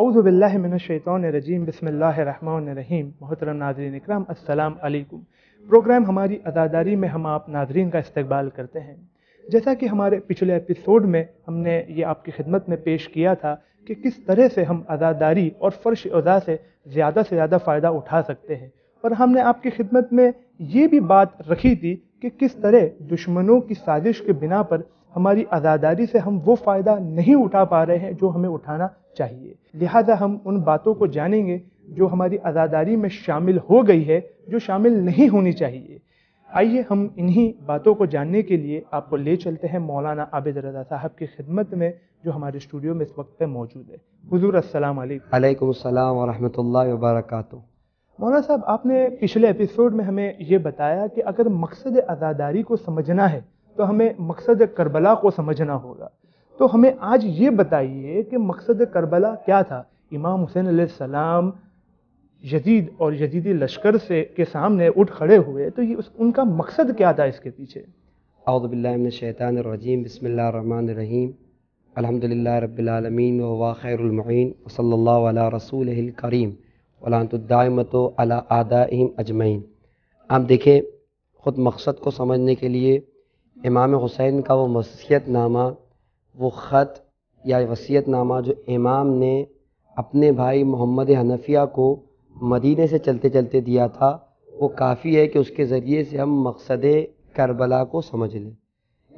اعوذ باللہ من الشیطان الرجیم بسم اللہ الرحمن الرحیم محترم ناظرین اکرام السلام علیکم پروگرام ہماری ازاداری میں ہم آپ ناظرین کا استقبال کرتے ہیں جیسا کہ ہمارے پچھلے ایپیسوڈ میں ہم نے یہ آپ کی خدمت میں پیش کیا تھا کہ کس طرح سے ہم ازاداری اور فرش اعضاء سے زیادہ سے زیادہ فائدہ اٹھا سکتے ہیں اور ہم نے آپ کی خدمت میں یہ بھی بات رکھی تھی کہ کس طرح دشمنوں کی سازش کے بنا پر ہماری آزاداری سے ہم وہ فائدہ نہیں اٹھا پا رہے ہیں جو ہمیں اٹھانا چاہیے لہذا ہم ان باتوں کو جانیں گے جو ہماری آزاداری میں شامل ہو گئی ہے جو شامل نہیں ہونی چاہیے آئیے ہم انہی باتوں کو جاننے کے لیے آپ کو لے چلتے ہیں مولانا عابد رضا صاحب کی خدمت میں جو ہمارے اسٹوڈیو میں اس وقت پہ موجود ہے حضور السلام علیکم علیکم السلام ورحمۃ اللہ وبرکاتہ مولانا صاحب آپ نے پچھلے اپیسوڈ میں ہمیں یہ بتایا کہ اگر مقصد آزاداری کو سمجھنا ہے تو ہمیں مقصد کربلا کو سمجھنا ہوگا تو ہمیں آج یہ بتائیے کہ مقصد کربلا کیا تھا امام حسین علیہ السلام جدید اور جدیدی لشکر سے کے سامنے اٹھ کھڑے ہوئے تو یہ اس ان کا مقصد کیا تھا اس کے پیچھے اعوذ باللہ من الشیطان الرجیم بسم اللہ الرحیم الحمد للہ رب العالمین و خیر المعین و صلی اللہ علیہ رسول کریم ولانت الدائمت تو اللہ آد اجمعین آپ دیکھیں خود مقصد کو سمجھنے کے لیے امام حسین کا وہ وصیت نامہ وہ خط یا وصیت نامہ جو امام نے اپنے بھائی محمد حنفیہ کو مدینہ سے چلتے چلتے دیا تھا وہ کافی ہے کہ اس کے ذریعے سے ہم مقصد کربلا کو سمجھ لیں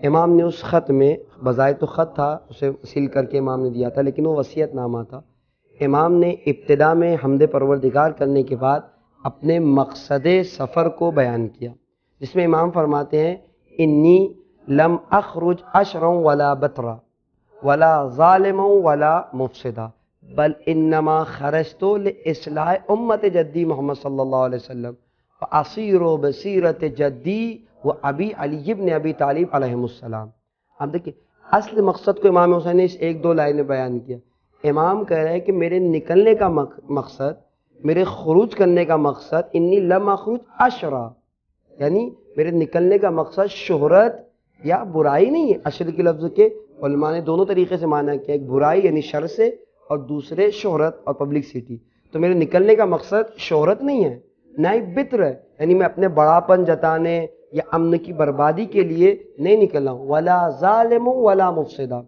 امام نے اس خط میں بظاہر تو خط تھا اسے سل کر کے امام نے دیا تھا لیکن وہ وصیت نامہ تھا امام نے ابتدا میں حمد پروردگار کرنے کے بعد اپنے مقصد سفر کو بیان کیا جس میں امام فرماتے ہیں انی لم اخرج اشرم ولا بطرا ولا ظالم ولا مفسدہ بل انما خرج تو اصلاح امت جدی محمد صلی اللہ علیہ وسلم سلّم عصیر و بصیرت جدی و ابی علی ابن ابی طالب علیہ السلام اب دیکھیے اصل مقصد کو امام حسین نے اس ایک دو لائن میں بیان کیا امام کہہ رہے ہیں کہ میرے نکلنے کا مقصد میرے خروج کرنے کا مقصد انی لم اخروج اشرا یعنی میرے نکلنے کا مقصد شہرت یا برائی نہیں ہے اشد کے لفظ کے علماء نے دونوں طریقے سے مانا کہ ایک برائی یعنی شر سے اور دوسرے شہرت اور پبلک سٹی تو میرے نکلنے کا مقصد شہرت نہیں ہے نہ ہی بطر ہے یعنی میں اپنے بڑا پن جتانے یا امن کی بربادی کے لیے نہیں نکل رہا ہوں ولا ظالم ولا مفسدہ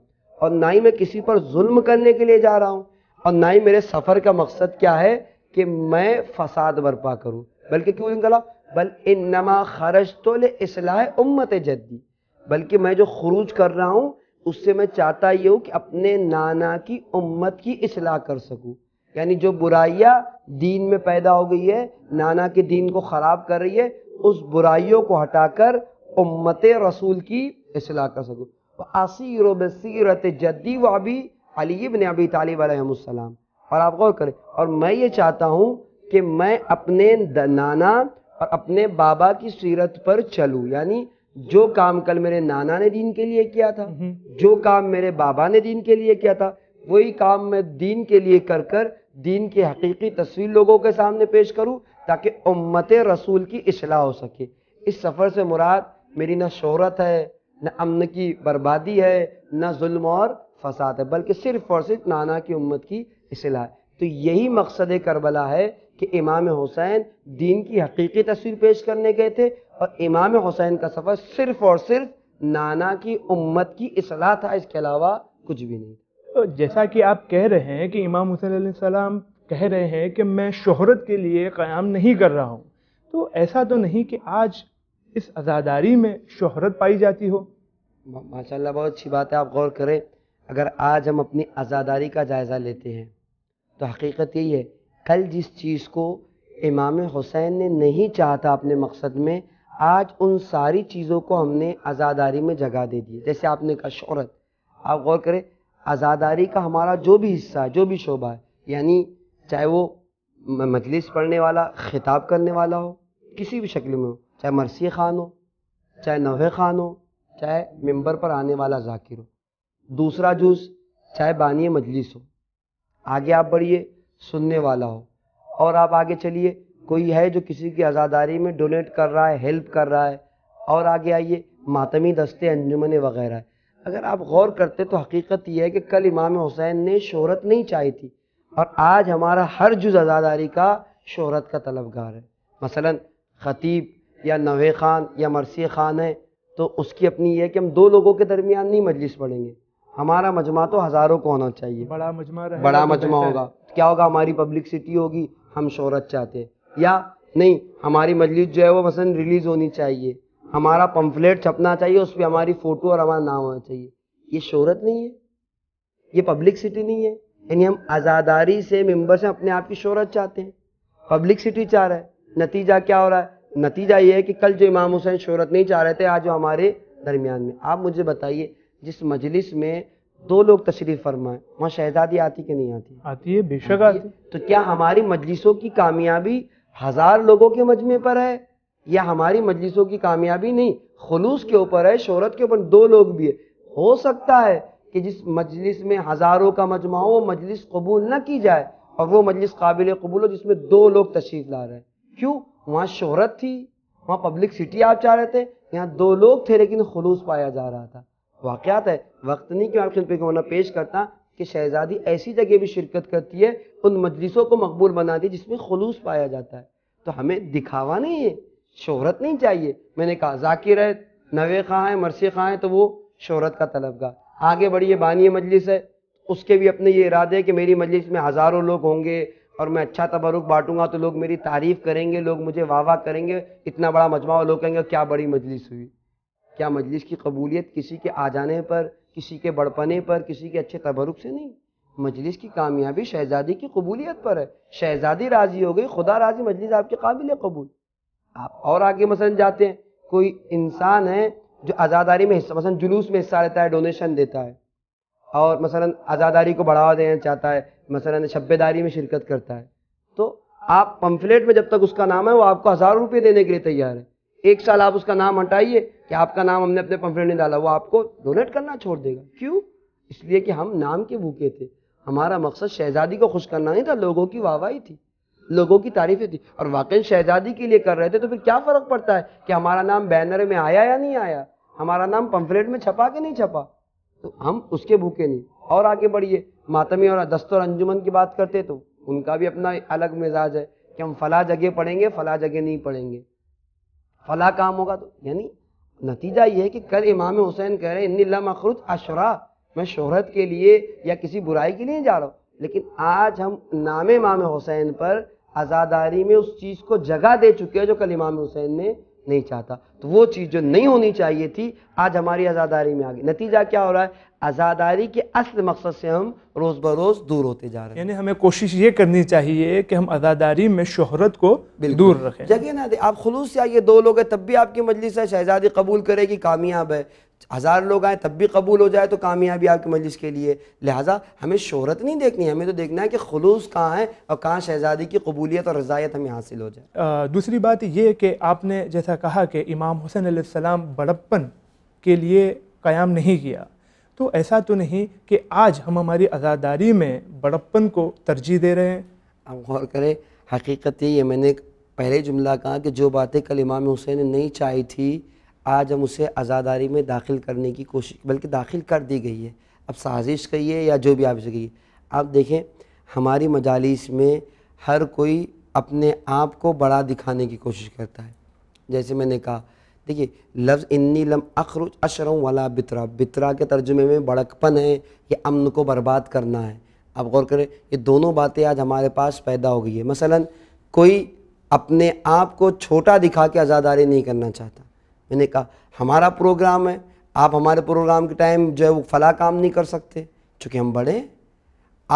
اور نہ ہی میں کسی پر ظلم کرنے کے لیے جا رہا ہوں اور نہ ہی میرے سفر کا مقصد کیا ہے کہ میں فساد برپا کروں بلکہ کیوں نکلا بل انما خرج تو لے اصلاح امت جدی بلکہ میں جو خروج کر رہا ہوں اس سے میں چاہتا یہ ہوں کہ اپنے نانا کی امت کی اصلاح کر سکوں یعنی جو برائیاں دین میں پیدا ہو گئی ہے نانا کے دین کو خراب کر رہی ہے اس برائیوں کو ہٹا کر امت رسول کی اصلاح کر سکوں آسی و بصیرت جدی و ابھی علی بن ابی طالب علیہ السلام اور آپ غور کریں اور میں یہ چاہتا ہوں کہ میں اپنے نانا اور اپنے بابا کی سیرت پر چلوں یعنی جو کام کل میرے نانا نے دین کے لیے کیا تھا جو کام میرے بابا نے دین کے لیے کیا تھا وہی کام میں دین کے لیے کر کر دین کی حقیقی تصویر لوگوں کے سامنے پیش کروں تاکہ امت رسول کی اصلاح ہو سکے اس سفر سے مراد میری نہ شہرت ہے نہ امن کی بربادی ہے نہ ظلم اور فساد ہے بلکہ صرف اور صرف نانا کی امت کی اصلاح ہے تو یہی مقصد کربلا ہے کہ امام حسین دین کی حقیقی تصویر پیش کرنے گئے تھے اور امام حسین کا سفر صرف اور صرف نانا کی امت کی اصلاح تھا اس کے علاوہ کچھ بھی نہیں جیسا کہ آپ کہہ رہے ہیں کہ امام حسین علیہ السلام کہہ رہے ہیں کہ میں شہرت کے لیے قیام نہیں کر رہا ہوں تو ایسا تو نہیں کہ آج اس عزاداری میں شہرت پائی جاتی ہو ماشاء اللہ بہت اچھی بات ہے آپ غور کریں اگر آج ہم اپنی عزاداری کا جائزہ لیتے ہیں تو حقیقت یہی ہے کل جس چیز کو امام حسین نے نہیں چاہتا اپنے مقصد میں آج ان ساری چیزوں کو ہم نے آزاداری میں جگہ دے دی جیسے آپ نے کہا شہرت آپ غور کریں آزاداری کا ہمارا جو بھی حصہ ہے جو بھی شعبہ ہے یعنی چاہے وہ مجلس پڑھنے والا خطاب کرنے والا ہو کسی بھی شکل میں ہو چاہے مرسی خان ہو چاہے نوح خان ہو چاہے ممبر پر آنے والا ذاکر ہو دوسرا جز چاہے بانی مجلس ہو آگے آپ بڑھیے سننے والا ہو اور آپ آگے چلیے کوئی ہے جو کسی کی ازاداری میں ڈونیٹ کر رہا ہے ہیلپ کر رہا ہے اور آگے آئیے ماتمی دستے انجمن وغیرہ اگر آپ غور کرتے تو حقیقت یہ ہے کہ کل امام حسین نے شہرت نہیں چاہی تھی اور آج ہمارا ہر جز ازاداری کا شہرت کا طلبگار ہے مثلا خطیب یا نوے خان یا مرسی خان ہے تو اس کی اپنی یہ ہے کہ ہم دو لوگوں کے درمیان نہیں مجلس پڑھیں گے ہمارا مجمع تو ہزاروں کو ہونا چاہیے بڑا مجمع ہوگا کیا ہوگا ہماری پبلک سٹی ہوگی ہم شہرت چاہتے ہیں یا نہیں ہماری مجلس جو ہے وہ مثلا ریلیز ہونی چاہیے ہمارا پمفلیٹ چھپنا چاہیے اس پہ ہماری فوٹو اور ہمارا نام ہونا چاہیے یہ شہرت نہیں ہے یہ پبلک سٹی نہیں ہے یعنی ہم آزاداری سے ممبر سے اپنے آپ کی شہرت چاہتے ہیں پبلک سٹی چاہ رہا ہے نتیجہ کیا ہو رہا ہے نتیجہ یہ ہے کہ کل جو امام حسین شہرت نہیں چاہ رہے تھے آج وہ ہمارے درمیان میں آپ مجھے بتائیے جس مجلس میں دو لوگ تشریف فرمائیں وہاں شہزادی آتی کہ نہیں آتی آتی ہے بے شک آتی ہے تو کیا ہماری مجلسوں کی کامیابی ہزار لوگوں کے مجمع پر ہے یا ہماری مجلسوں کی کامیابی نہیں خلوص کے اوپر ہے شہرت کے اوپر دو لوگ بھی ہے ہو سکتا ہے کہ جس مجلس میں ہزاروں کا مجمع ہو وہ مجلس قبول نہ کی جائے اور وہ مجلس قابل قبول ہو جس میں دو لوگ تشریف لا رہے ہیں کیوں وہاں شہرت تھی وہاں پبلک سٹی آپ چاہ رہے تھے یہاں دو لوگ تھے لیکن خلوص پایا جا رہا تھا واقعات ہے وقت نہیں کہ میں فن پہ ہونا پیش کرتا کہ شہزادی ایسی جگہ بھی شرکت کرتی ہے ان مجلسوں کو مقبول بنا دی جس میں خلوص پایا جاتا ہے تو ہمیں دکھاوا نہیں ہے شہرت نہیں چاہیے میں نے کہا ذاکر ہے نوے خواہ ہیں مرسی خواہ ہیں تو وہ شہرت کا طلب گا آگے بڑی یہ بانی مجلس ہے اس کے بھی اپنے یہ ارادے ہیں کہ میری مجلس میں ہزاروں لوگ ہوں گے اور میں اچھا تبرک بانٹوں گا تو لوگ میری تعریف کریں گے لوگ مجھے واہ واہ کریں گے اتنا بڑا مجمع لوگ کہیں گے کیا بڑی مجلس ہوئی کیا مجلس کی قبولیت کسی کے آ جانے پر کسی کے بڑپنے پر کسی کے اچھے تبرک سے نہیں مجلس کی کامیابی شہزادی کی قبولیت پر ہے شہزادی راضی ہو گئی خدا راضی مجلس آپ کے قابل ہے قبول آپ اور آگے مثلا جاتے ہیں کوئی انسان ہے جو آزاداری میں حصہ مثلا جلوس میں حصہ لیتا ہے ڈونیشن دیتا ہے اور مثلا آزاداری کو بڑھاوا دینا چاہتا ہے مثلا چھبے داری میں شرکت کرتا ہے تو آپ پمفلیٹ میں جب تک اس کا نام ہے وہ آپ کو ہزار روپے دینے کے لیے تیار ہے ایک سال آپ اس کا نام ہٹائیے کہ آپ کا نام ہم نے اپنے پمفلٹ نہیں ڈالا وہ آپ کو ڈونیٹ کرنا چھوڑ دے گا کیوں اس لیے کہ ہم نام کے بھوکے تھے ہمارا مقصد شہزادی کو خوش کرنا نہیں تھا لوگوں کی واہ واہ تھی لوگوں کی تعریفیں تھی اور واقعی شہزادی کے لیے کر رہے تھے تو پھر کیا فرق پڑتا ہے کہ ہمارا نام بینر میں آیا یا نہیں آیا ہمارا نام پمفلیٹ میں چھپا کہ نہیں چھپا تو ہم اس کے بھوکے نہیں اور آگے بڑھیے ماتمی اور دست اور انجمن کی بات کرتے تو ان کا بھی اپنا الگ مزاج ہے کہ ہم فلاں جگہ پڑھیں گے فلاں جگہ نہیں پڑھیں گے فلاں کام ہوگا تو یعنی نتیجہ یہ ہے کہ کل امام حسین کہہ رہے ہیں ان اللہ اخروط اشرا میں شہرت کے لیے یا کسی برائی کے لیے جا رہا ہوں لیکن آج ہم نام امام حسین پر آزاداری میں اس چیز کو جگہ دے چکے ہیں جو کل امام حسین نے نہیں چاہتا تو وہ چیز جو نہیں ہونی چاہیے تھی آج ہماری آزاداری میں آگئی نتیجہ کیا ہو رہا ہے آزاداری کے اصل مقصد سے ہم روز بروز دور ہوتے جا رہے ہیں یعنی ہمیں کوشش یہ کرنی چاہیے کہ ہم آزاداری میں شہرت کو دور رکھیں جگہ نہ دے آپ خلوص سے آئیے دو لوگ ہیں تب بھی آپ کی مجلس ہے شہزادی قبول کرے گی کامیاب ہے ہزار لوگ آئیں تب بھی قبول ہو جائے تو کامیابی آپ کے مجلس کے لیے لہٰذا ہمیں شہرت نہیں دیکھنی ہے ہمیں تو دیکھنا ہے کہ خلوص کہاں ہے اور کہاں شہزادی کی قبولیت اور رضایت ہمیں حاصل ہو جائے دوسری بات یہ کہ آپ نے جیسا کہا کہ امام حسین علیہ السلام بڑپن کے لیے قیام نہیں کیا تو ایسا تو نہیں کہ آج ہم ہماری آزاداری میں بڑپن کو ترجیح دے رہے ہیں آپ غور کریں حقیقت یہ میں نے پہلے جملہ کہا کہ جو باتیں کل امام حسین نے نہیں چاہی تھی آج ہم اسے ازاداری میں داخل کرنے کی کوشش بلکہ داخل کر دی گئی ہے اب سازش کہیے یا جو بھی آپ سے کہیے آپ دیکھیں ہماری مجالس میں ہر کوئی اپنے آپ کو بڑا دکھانے کی کوشش کرتا ہے جیسے میں نے کہا دیکھیے لفظ انی لم اخرج اشروں والا بترا بترا کے ترجمے میں بڑکپن ہے یہ امن کو برباد کرنا ہے آپ غور کریں یہ دونوں باتیں آج ہمارے پاس پیدا ہو گئی ہیں مثلا کوئی اپنے آپ کو چھوٹا دکھا کے آزاداری نہیں کرنا چاہتا میں نے کہا ہمارا پروگرام ہے آپ ہمارے پروگرام کے ٹائم جو ہے وہ فلاں کام نہیں کر سکتے چونکہ ہم بڑے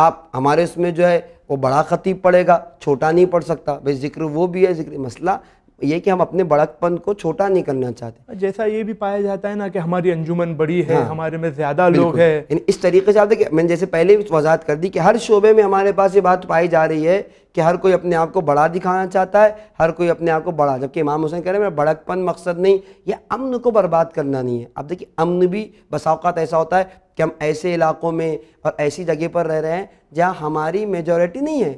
آپ ہمارے اس میں جو ہے وہ بڑا خطیب پڑے گا چھوٹا نہیں پڑ سکتا بھائی ذکر وہ بھی ہے ذکر مسئلہ یہ کہ ہم اپنے بڑک پن کو چھوٹا نہیں کرنا چاہتے جیسا یہ بھی پایا جاتا ہے نا کہ ہماری انجمن بڑی ہے ہاں۔ ہمارے میں زیادہ لوگ ہیں یعنی اس طریقے سے آپ دیکھیں میں نے جیسے پہلے بھی وضاحت کر دی کہ ہر شعبے میں ہمارے پاس یہ بات پائی جا رہی ہے کہ ہر کوئی اپنے آپ کو بڑا دکھانا چاہتا ہے ہر کوئی اپنے آپ کو بڑا جبکہ امام حسین کہہ رہے ہیں بڑھک پن مقصد نہیں یہ امن کو برباد کرنا نہیں ہے آپ دیکھیں امن بھی بسا اوقات ایسا ہوتا ہے کہ ہم ایسے علاقوں میں اور ایسی جگہ پر رہ رہے ہیں جہاں ہماری میجورٹی نہیں ہے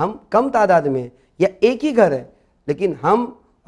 ہم کم تعداد میں ہیں یا ایک ہی گھر ہے لیکن ہم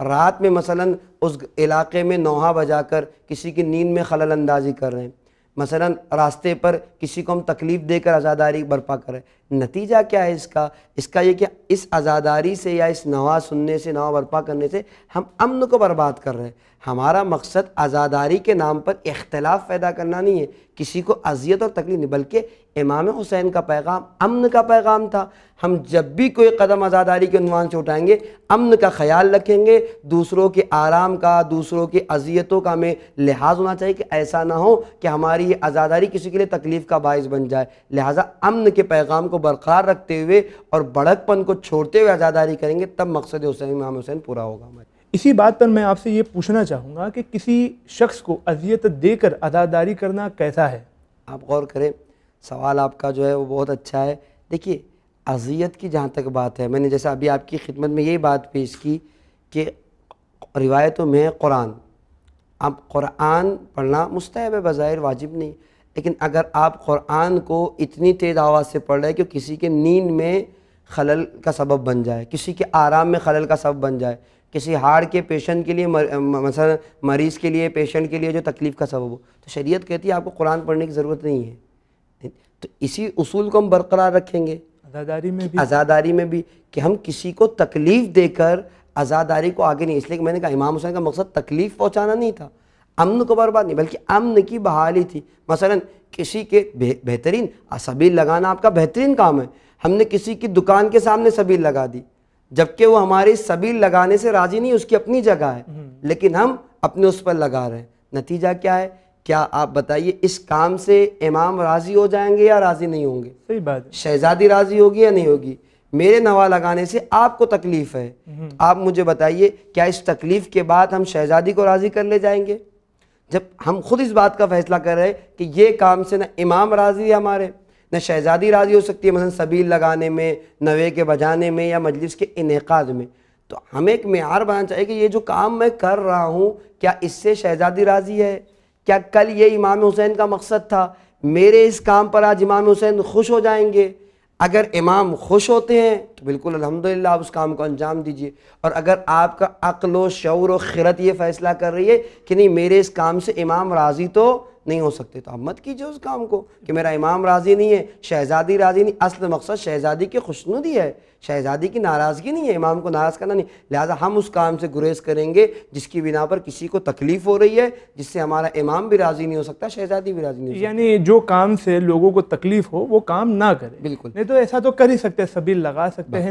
رات میں مثلا اس علاقے میں نوحہ بجا کر کسی کی نیند میں خلل اندازی کر رہے ہیں مثلا راستے پر کسی کو ہم تکلیف دے کر آزاداری برپا کر رہے ہیں نتیجہ کیا ہے اس کا اس کا یہ کہ اس آزاداری سے یا اس نوا سننے سے نوا برپا کرنے سے ہم امن کو برباد کر رہے ہیں ہمارا مقصد آزاداری کے نام پر اختلاف پیدا کرنا نہیں ہے کسی کو اذیت اور تکلیف نہیں بلکہ امام حسین کا پیغام امن کا پیغام تھا ہم جب بھی کوئی قدم آزاداری کے عنوان سے اٹھائیں گے امن کا خیال رکھیں گے دوسروں کے آرام کا دوسروں کی اذیتوں کا ہمیں لحاظ ہونا چاہیے کہ ایسا نہ ہو کہ ہماری یہ آزاداری کسی کے لیے تکلیف کا باعث بن جائے لہٰذا امن کے پیغام کو برقرار رکھتے ہوئے اور بڑک پن کو چھوڑتے ہوئے آزاداری کریں گے تب مقصد حسین امام حسین پورا ہوگا ہمارے اسی بات پر میں آپ سے یہ پوچھنا چاہوں گا کہ کسی شخص کو اذیت دے کر اداداری کرنا کیسا ہے آپ غور کریں سوال آپ کا جو ہے وہ بہت اچھا ہے دیکھیے اذیت کی جہاں تک بات ہے میں نے جیسا ابھی آپ کی خدمت میں یہی بات پیش کی کہ روایتوں میں قرآن آپ قرآن پڑھنا مستحب ہے بظاہر واجب نہیں لیکن اگر آپ قرآن کو اتنی تیز آواز سے پڑھ رہے کہ کسی کے نیند میں خلل کا سبب بن جائے کسی کے آرام میں خلل کا سبب بن جائے کسی ہار کے پیشن کے لیے مثلا مریض کے لیے پیشنٹ کے لیے جو تکلیف کا سبب ہو تو شریعت کہتی ہے آپ کو قرآن پڑھنے کی ضرورت نہیں ہے تو اسی اصول کو ہم برقرار رکھیں گے میں بھی آزاداری میں بھی کہ ہم کسی کو تکلیف دے کر آزاداری کو آگے نہیں اس لیے کہ میں نے کہا امام حسین کا مقصد تکلیف پہنچانا نہیں تھا امن کو برباد نہیں بلکہ امن کی بحالی تھی مثلا کسی کے بہترین سبیل لگانا آپ کا بہترین کام ہے ہم نے کسی کی دکان کے سامنے سبیل لگا دی جبکہ وہ ہماری سبیل لگانے سے راضی نہیں اس کی اپنی جگہ ہے لیکن ہم اپنے اس پر لگا رہے ہیں نتیجہ کیا ہے کیا آپ بتائیے اس کام سے امام راضی ہو جائیں گے یا راضی نہیں ہوں گے صحیح بات شہزادی راضی ہوگی یا نہیں ہوگی میرے نوا لگانے سے آپ کو تکلیف ہے آپ مجھے بتائیے کیا اس تکلیف کے بعد ہم شہزادی کو راضی کر لے جائیں گے جب ہم خود اس بات کا فیصلہ کر رہے ہیں کہ یہ کام سے نہ امام راضی ہمارے نہ شہزادی راضی ہو سکتی ہے مثلا سبیل لگانے میں نوے کے بجانے میں یا مجلس کے انعقاد میں تو ہمیں ایک معیار بنانا چاہیے کہ یہ جو کام میں کر رہا ہوں کیا اس سے شہزادی راضی ہے کیا کل یہ امام حسین کا مقصد تھا میرے اس کام پر آج امام حسین خوش ہو جائیں گے اگر امام خوش ہوتے ہیں تو بالکل الحمدللہ آپ اس کام کو انجام دیجئے اور اگر آپ کا عقل و شعور و خرت یہ فیصلہ کر رہی ہے کہ نہیں میرے اس کام سے امام راضی تو نہیں ہو سکتے تو آپ مت کیجئے اس کام کو کہ میرا امام راضی نہیں ہے شہزادی راضی نہیں اصل مقصد شہزادی کی خوشنودی ہے شہزادی کی ناراضگی نہیں ہے امام کو ناراض کرنا نہیں لہٰذا ہم اس کام سے گریز کریں گے جس کی بنا پر کسی کو تکلیف ہو رہی ہے جس سے ہمارا امام بھی راضی نہیں ہو سکتا شہزادی بھی راضی نہیں سکتا یعنی جو کام سے لوگوں کو تکلیف ہو وہ کام نہ کرے بالکل نہیں تو ایسا تو کر ہی سکتے سبیل لگا سکتے ہیں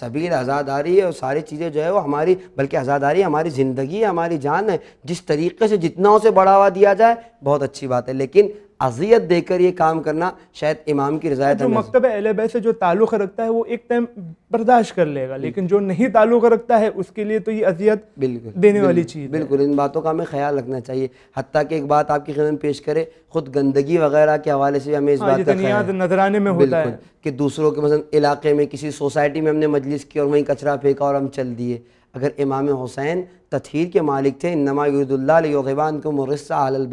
سبیل آزاداری اور ساری چیزیں جو ہے وہ ہماری بلکہ آزاداری ہماری زندگی ہے ہماری جان ہے جس طریقے سے جتنا اسے بڑھاوا دیا جائے بہت اچھی بات ہے لیکن اذیت دے کر یہ کام کرنا شاید امام کی رضایت جو جو مکتب اہل بیت سے تعلق رکھتا ہے وہ ایک ٹائم برداشت کر لے گا جی۔ لیکن جو نہیں تعلق رکھتا ہے اس کے لیے تو یہ اذیت دینے والی چیز بالکل ان باتوں کا ہمیں خیال رکھنا چاہیے حتیٰ کہ ایک بات آپ کی خدمت پیش کرے خود گندگی وغیرہ کے حوالے سے ہمیں اس ہاں، نظر نظرانے میں ہے کہ دوسروں کے مثلا علاقے میں کسی سوسائٹی میں ہم نے مجلس کی اور وہیں کچرا پھینکا اور ہم چل دیے اگر امام حسین تطہیر کے مالک تھے انما یرد اللہ علیہ کو مرصہ عالل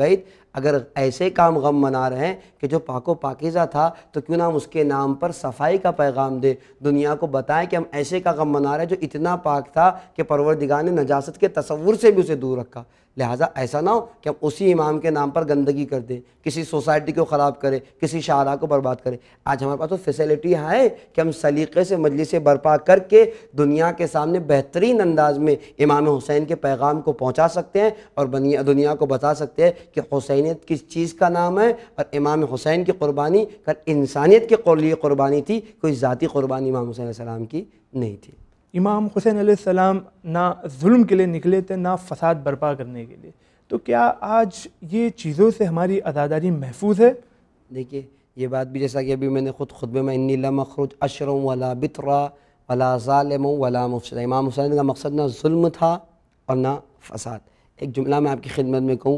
اگر ایسے کام غم منا رہے ہیں کہ جو پاک و پاکیزہ تھا تو کیوں نہ ہم اس کے نام پر صفائی کا پیغام دے دنیا کو بتائیں کہ ہم ایسے کا غم منا رہے ہیں جو اتنا پاک تھا کہ پروردگار نے نجاست کے تصور سے بھی اسے دور رکھا لہٰذا ایسا نہ ہو کہ ہم اسی امام کے نام پر گندگی کر دیں کسی سوسائٹی کو خراب کرے کسی شاعرہ کو برباد کرے آج ہمارے پاس تو فیسلٹی ہے کہ ہم سلیقے سے مجلس برپا کر کے دنیا کے سامنے بہترین انداز میں امام حسین کے پیغام کو پہنچا سکتے ہیں اور دنیا کو بتا سکتے ہیں کہ حسینیت کس چیز کا نام ہے اور امام حسین کی قربانی کر انسانیت کے لیے قربانی تھی کوئی ذاتی قربانی امام حسین علیہ السلام کی نہیں تھی امام حسین علیہ السلام نہ ظلم کے لیے نکلے تھے نہ فساد برپا کرنے کے لیے تو کیا آج یہ چیزوں سے ہماری اداداری محفوظ ہے دیکھیے یہ بات بھی جیسا کہ ابھی میں نے خود خطبے میں انی انیللم اخروج اشروں ولا بطرا ولا ظالم ولا مفسد امام حسین کا مقصد نہ ظلم تھا اور نہ فساد ایک جملہ میں آپ کی خدمت میں کہوں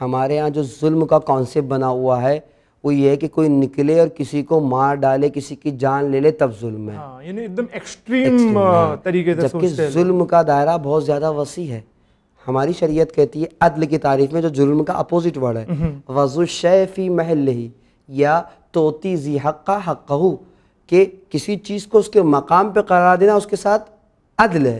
ہمارے ہاں جو ظلم کا کانسیپٹ بنا ہوا ہے وہ یہ ہے کہ کوئی نکلے اور کسی کو مار ڈالے کسی کی جان لے لے تب ظلم ہے ہاں، یعنی ایک دم ایکسٹریم ہاں۔ طریقے سے جبکہ ظلم کا دائرہ بہت زیادہ وسیع ہے ہماری شریعت کہتی ہے عدل کی تعریف میں جو ظلم کا اپوزٹ ہے محلی یا کہ کسی چیز کو اس کے مقام پہ قرار دینا اس کے ساتھ عدل ہے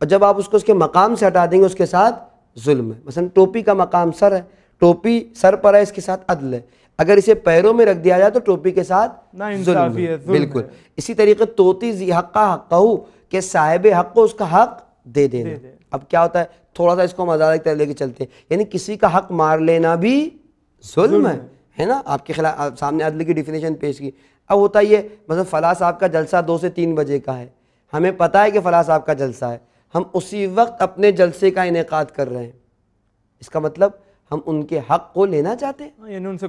اور جب آپ اس کو اس کے مقام سے ہٹا دیں گے اس کے ساتھ ظلم ہے مثلا ٹوپی کا مقام سر ہے ٹوپی سر پر ہے اس کے ساتھ عدل ہے اگر اسے پیروں میں رکھ دیا جائے تو ٹوپی کے ساتھ ظلم ہے بالکل اسی طریقے تو حقا حق کہ صاحب حق کو اس کا حق دے دے اب کیا ہوتا ہے تھوڑا سا اس کو ایک طرح لے کے چلتے ہیں یعنی کسی کا حق مار لینا بھی ظلم ہے ہے نا آپ کے خلاف سامنے عدل کی ڈیفینیشن پیش کی اب ہوتا یہ مثلا فلاں صاحب کا جلسہ دو سے تین بجے کا ہے ہمیں پتہ ہے کہ فلاں صاحب کا جلسہ ہے ہم اسی وقت اپنے جلسے کا انعقاد کر رہے ہیں اس کا مطلب ہم ان کے حق کو لینا چاہتے ہیں ہاں، یعنی ان سے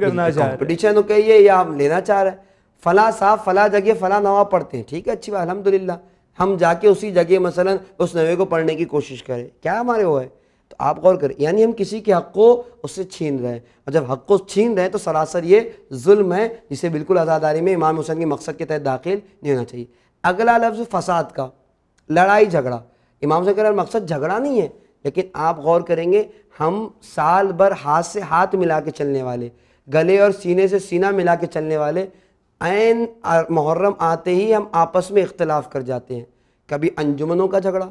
کرنا ہیں ہو کہیے یا ہم لینا چاہ رہے ہیں فلاں صاحب فلاں جگہ فلاں نوا پڑھتے ہیں ٹھیک ہے اچھی بات الحمدللہ ہم جا کے اسی جگہ مثلا اس نوے کو پڑھنے کی کوشش کریں کیا ہمارے وہ ہے تو آپ غور کریں یعنی ہم کسی کے حق کو اس سے چھین رہے ہیں اور جب حق کو چھین رہے ہیں تو سراسر یہ ظلم ہے جسے بالکل آزاداری میں امام حسین کے مقصد کے تحت داخل نہیں ہونا چاہیے اگلا لفظ فساد کا لڑائی جھگڑا امام حسین کا مقصد جھگڑا نہیں ہے لیکن آپ غور کریں گے ہم سال بھر ہاتھ سے ہاتھ ملا کے چلنے والے گلے اور سینے سے سینہ ملا کے چلنے والے عین محرم آتے ہی ہم آپس میں اختلاف کر جاتے ہیں کبھی انجمنوں کا جھگڑا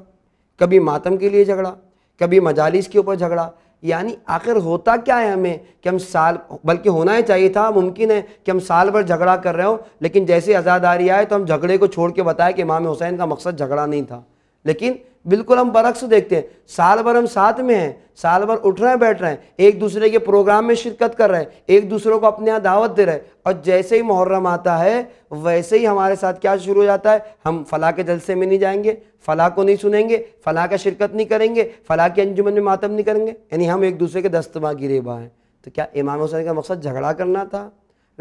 کبھی ماتم کے لیے جھگڑا کبھی مجالس کے اوپر جھگڑا یعنی آخر ہوتا کیا ہے ہمیں کہ ہم سال بلکہ ہونا ہی چاہیے تھا ممکن ہے کہ ہم سال بھر جھگڑا کر رہے ہوں لیکن جیسے آزاداری آئے تو ہم جھگڑے کو چھوڑ کے بتائے کہ امام حسین کا مقصد جھگڑا نہیں تھا لیکن بالکل ہم برعکس دیکھتے ہیں سال بھر ہم ساتھ میں ہیں سال بھر اٹھ رہے ہیں بیٹھ رہے ہیں ایک دوسرے کے پروگرام میں شرکت کر رہے ہیں ایک دوسرے کو اپنے یہاں دعوت دے رہے ہیں اور جیسے ہی محرم آتا ہے ویسے ہی ہمارے ساتھ کیا شروع ہو جاتا ہے ہم فلاں کے جلسے میں نہیں جائیں گے فلاں کو نہیں سنیں گے فلا کا شرکت نہیں کریں گے فلاں کے انجمن میں ماتم نہیں کریں گے یعنی ہم ایک دوسرے کے دستباں گرے با ہیں تو کیا امام حسین کا مقصد جھگڑا کرنا تھا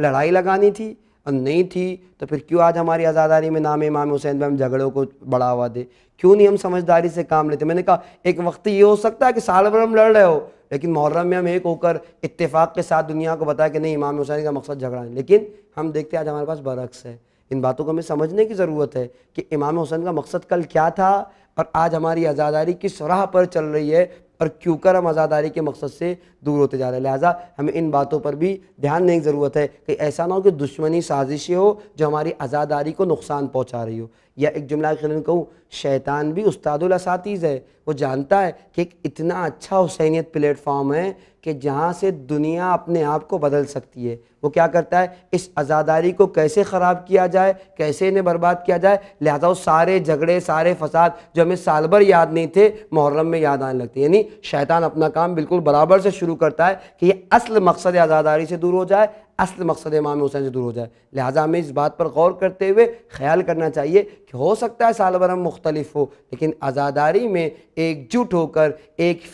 لڑائی لگانی تھی نہیں تھی تو پھر کیوں آج ہماری آزاداری میں نام امام حسین میں ہم جھگڑوں کو بڑھاوا دے کیوں نہیں ہم سمجھداری سے کام لیتے میں نے کہا ایک وقت یہ ہو سکتا ہے کہ سال بھر ہم لڑ رہے ہو لیکن محرم میں ہم ایک ہو کر اتفاق کے ساتھ دنیا کو بتایا کہ نہیں امام حسین کا مقصد جھگڑا ہے لیکن ہم دیکھتے ہیں آج ہمارے پاس برعکس ہے ان باتوں کو ہمیں سمجھنے کی ضرورت ہے کہ امام حسین کا مقصد کل کیا تھا اور آج ہماری آزاداری کس راہ پر چل رہی ہے اور کیوں کر ہم آزاداری کے مقصد سے دور ہوتے جا رہے ہیں لہٰذا ہمیں ان باتوں پر بھی دھیان دینے کی ضرورت ہے کہ ایسا نہ ہو کہ دشمنی سازشیں ہو جو ہماری آزاداری کو نقصان پہنچا رہی ہو یا ایک جملہ خلال کہوں شیطان بھی استاد الاساتیز ہے وہ جانتا ہے کہ ایک اتنا اچھا حسینیت پلیٹ فارم ہے کہ جہاں سے دنیا اپنے آپ کو بدل سکتی ہے وہ کیا کرتا ہے اس آزاداری کو کیسے خراب کیا جائے کیسے انہیں برباد کیا جائے لہذا وہ سارے جھگڑے سارے فساد جو ہمیں سال بھر یاد نہیں تھے محرم میں یاد آنے لگتے یعنی شیطان اپنا کام بالکل برابر سے شروع کرتا ہے کہ یہ اصل مقصد آزاداری سے دور ہو جائے اصل مقصد امام حسین سے دور ہو جائے لہٰذا ہمیں اس بات پر غور کرتے ہوئے خیال کرنا چاہیے کہ ہو سکتا ہے سال بھر ہم مختلف ہو لیکن آزاداری میں ایک ہو کر ایک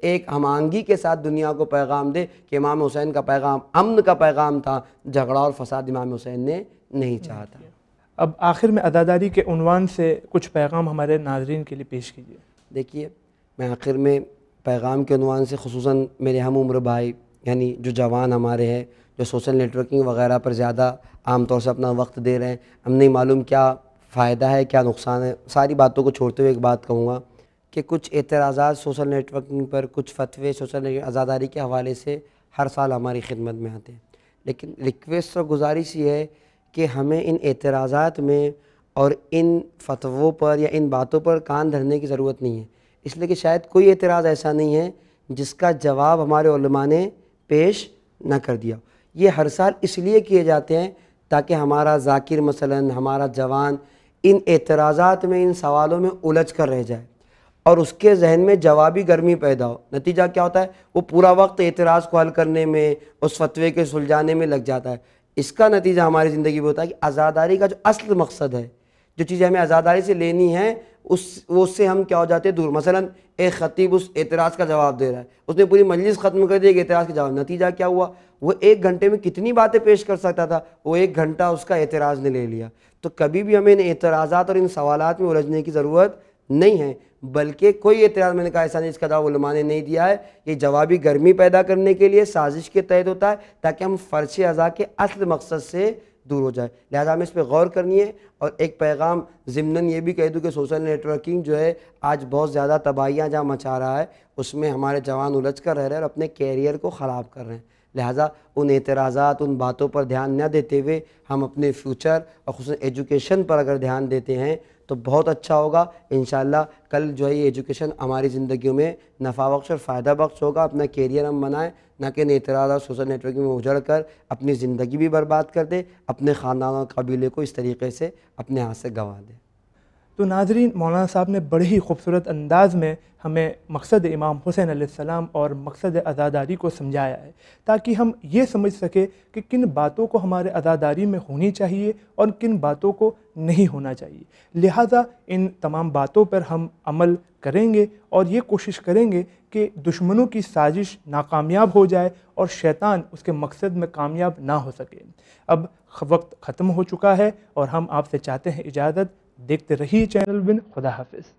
ایک ہم کے ساتھ دنیا کو پیغام دے کہ امام حسین کا پیغام امن کا پیغام تھا جھگڑا اور فساد امام حسین نے نہیں چاہا تھا اب آخر میں آزاداری کے عنوان سے کچھ پیغام ہمارے ناظرین کے لیے پیش کیجیے دیکھیے میں آخر میں پیغام کے عنوان سے خصوصاً میرے ہم عمر بھائی یعنی جو جوان ہمارے ہیں جو سوشل نیٹورکنگ وغیرہ پر زیادہ عام طور سے اپنا وقت دے رہے ہیں ہم نہیں معلوم کیا فائدہ ہے کیا نقصان ہے ساری باتوں کو چھوڑتے ہوئے ایک بات کہوں گا کہ کچھ اعتراضات سوشل نیٹ ورکنگ پر کچھ فتوے سوشل آزاداری کے حوالے سے ہر سال ہماری خدمت میں آتے ہیں لیکن ریکویسٹ اور گزارش یہ ہے کہ ہمیں ان اعتراضات میں اور ان فتو پر یا ان باتوں پر کان دھرنے کی ضرورت نہیں ہے اس لیے کہ شاید کوئی اعتراض ایسا نہیں ہے جس کا جواب ہمارے علماء نے پیش نہ کر دیا یہ ہر سال اس لیے کیے جاتے ہیں تاکہ ہمارا ذاکر مثلا ہمارا جوان ان اعتراضات میں ان سوالوں میں الجھ کر رہ جائے اور اس کے ذہن میں جوابی گرمی پیدا ہو نتیجہ کیا ہوتا ہے وہ پورا وقت اعتراض کو حل کرنے میں اس فتوے کے سلجھانے میں لگ جاتا ہے اس کا نتیجہ ہماری زندگی میں ہوتا ہے کہ آزاداری کا جو اصل مقصد ہے جو چیزیں ہمیں آزاداری سے لینی ہیں اس وہ اس سے ہم کیا ہو جاتے ہیں دور مثلا ایک خطیب اس اعتراض کا جواب دے رہا ہے اس نے پوری مجلس ختم کر دی ایک اعتراض کا جواب نتیجہ کیا ہوا وہ ایک گھنٹے میں کتنی باتیں پیش کر سکتا تھا وہ ایک گھنٹہ اس کا اعتراض نے لے لیا تو کبھی بھی ہمیں ان اعتراضات اور ان سوالات میں ارجنے کی ضرورت نہیں ہے بلکہ کوئی اعتراض میں نے کہا ایسا نہیں اس کا جواب علماء نے نہیں دیا ہے یہ جوابی گرمی پیدا کرنے کے لیے سازش کے تحت ہوتا ہے تاکہ ہم فرش اعضاء کے اصل مقصد سے دور ہو جائے لہذا ہمیں اس پہ غور کرنی ہے اور ایک پیغام ضمن یہ بھی کہہ دوں کہ سوشل نیٹورکنگ جو ہے آج بہت زیادہ تباہیاں جہاں مچا رہا ہے اس میں ہمارے جوان الجھ کر رہ رہے ہیں اور اپنے کیریئر کو خراب کر رہے ہیں لہٰذا ان اعتراضات ان باتوں پر دھیان نہ دیتے ہوئے ہم اپنے فیوچر اور خصوصاً ایجوکیشن پر اگر دھیان دیتے ہیں تو بہت اچھا ہوگا انشاءاللہ کل جو ہے یہ ایجوکیشن ہماری زندگیوں میں نفع بخش اور فائدہ بخش ہوگا اپنا کیریئر ہم بنائیں نہ کہ نیترال اور سوسل نیٹورکنگ میں اجڑ کر اپنی زندگی بھی برباد کر دے اپنے خاندان اور قبیلے کو اس طریقے سے اپنے ہاتھ سے گنوا دیں تو ناظرین مولانا صاحب نے بڑے ہی خوبصورت انداز میں ہمیں مقصد امام حسین علیہ السلام اور مقصد ازاداری کو سمجھایا ہے تاکہ ہم یہ سمجھ سکیں کہ کن باتوں کو ہمارے ازاداری میں ہونی چاہیے اور کن باتوں کو نہیں ہونا چاہیے لہٰذا ان تمام باتوں پر ہم عمل کریں گے اور یہ کوشش کریں گے کہ دشمنوں کی سازش ناکامیاب ہو جائے اور شیطان اس کے مقصد میں کامیاب نہ ہو سکے اب وقت ختم ہو چکا ہے اور ہم آپ سے چاہتے ہیں اجازت دیکھتے رہیے چینل بن خدا حافظ